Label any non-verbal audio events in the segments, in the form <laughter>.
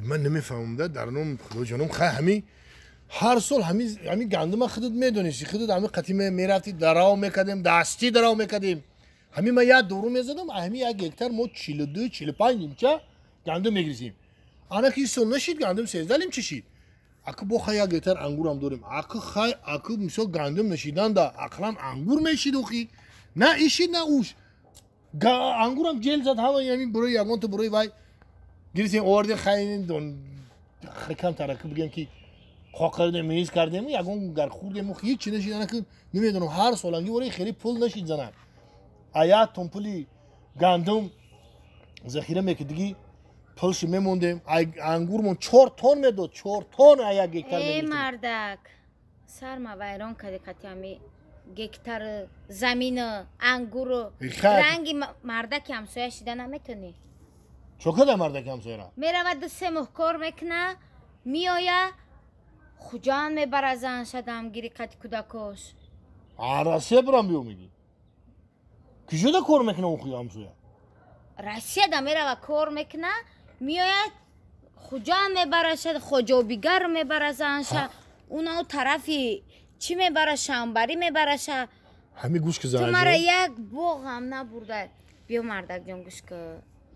من نمیفهمم در نوم خدا جانم خه همی هر سال همین همی گندم ما خودت میدونیشی خودت همین قطیم میرفتی دراو میکردیم دستی دراو میکردیم همی ما یاد دورو میزدم همین یک هکتار ما 42 45 نیمچه گندم میگریزیم انا کی سال نشید گندم 13 نیمچه شید اکو بو خیا گتر انگور هم داریم اکو خای اکو میسو گندم نشیدن دا اقلام انگور میشید اوخی نه ایشید نه اوش انگور هم جل زد همه یعنی برای یگان تو برای وای گریسین اوردی خاین دون کم ترکه بگم که رو میز کردیم یگون گر خورده مو هیچ چی نشید که نمیدونم هر سالانگی وری خیلی پول نشید زنن آیا تون پولی گندم ذخیره میکردی پلشی میموندیم انگور من چهار تون میداد چهار تن آیا گیکتر ای مردک سر ما ویران کردی کتیامی گیکتر زمین انگور رنگی مردک همسایه شده نمیتونی ಚೊಕದ ಮಾಡ್ದಕ್ಕೆ ಹಮ್ ಸೇರ میرود سه مهکار میکنه میآیه خجان میبره زن شدم گیری قد کودکاش عرسه برم بیو میگی کجا ده کار میکنه اون خوی همسویا روسیه ده میره و کار میکنه میآید خجا میبره شد خجا بیگر میبره زن شد اونا او طرفی چی میبره شنبری میبره شد همه گوش که زنجه تو مرا یک بوغ هم نبرده بیو مردک جان گوش که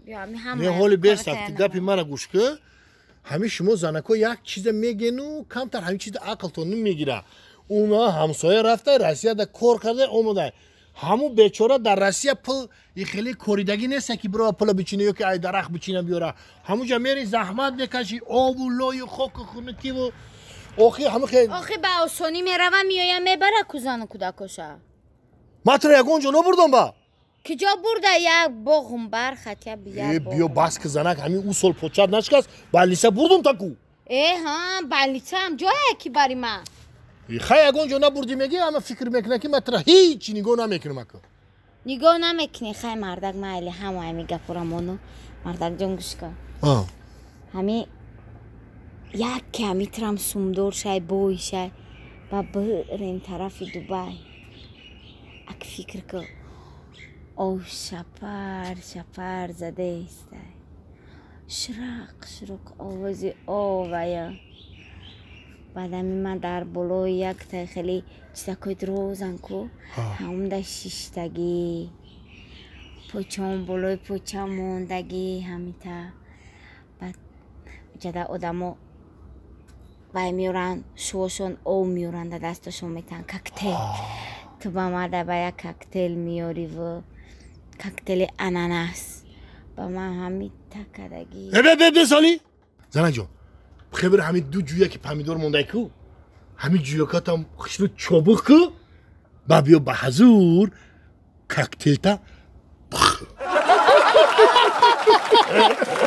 یه حالی بسرد گپی مرا گوش که همه شما زنکا یک چیز میگن و کمتر همین چیز عقلتون نمیگیره اونا همسایه رفته روسیه در کار کرده اومده همو بیچاره در روسیه پل یه خیلی کوریدگی نیست که برو پل بچینه یا که ای درخت بچینه بیاره همونجا میری زحمت نکشی آب و لای و خاک خونکی و آخی همون خیلی آخی به آسانی میروم میایم میبره کوزان کودکاشه ما تو یگونجا بردم با کجا برده یک با غنبر خطیب یک با بیا بس که زنک همین او سال پچت نشکست بلیسه بردم تکو ای ها بلیسه هم جای که بری ما خیلی اگه اونجا نبردی میگی اما فکر میکنه که من هیچ نگاه نمیکنم اکا نگاه نمیکنی خیلی مردک من علی همه همی گفرم اونو مردک جان گوش کن همی یک که همی ترم سمدور شای بوی شای با برین طرف دوبای اک فکر که оҳ шапар шапар задаиста шурақ шурук овози овая баъдами ман дар болои яктай хеле чизакои дрозан ку ҳамда шиштагӣ почаон болои поча мондагӣ ҳамита ҷада одамо вай меёран шувошон ов меёран дар дасташон метан коктейл ту ба мада ба як коктейл меёрив کاکتل اناناس با من همین تکرگی ببه ببه سالی زن جان خبر همین دو جویا که پمیدور مونده کو همین که هم خشنو چوبخ کو با بیا به حضور کاکتل تا <laughs>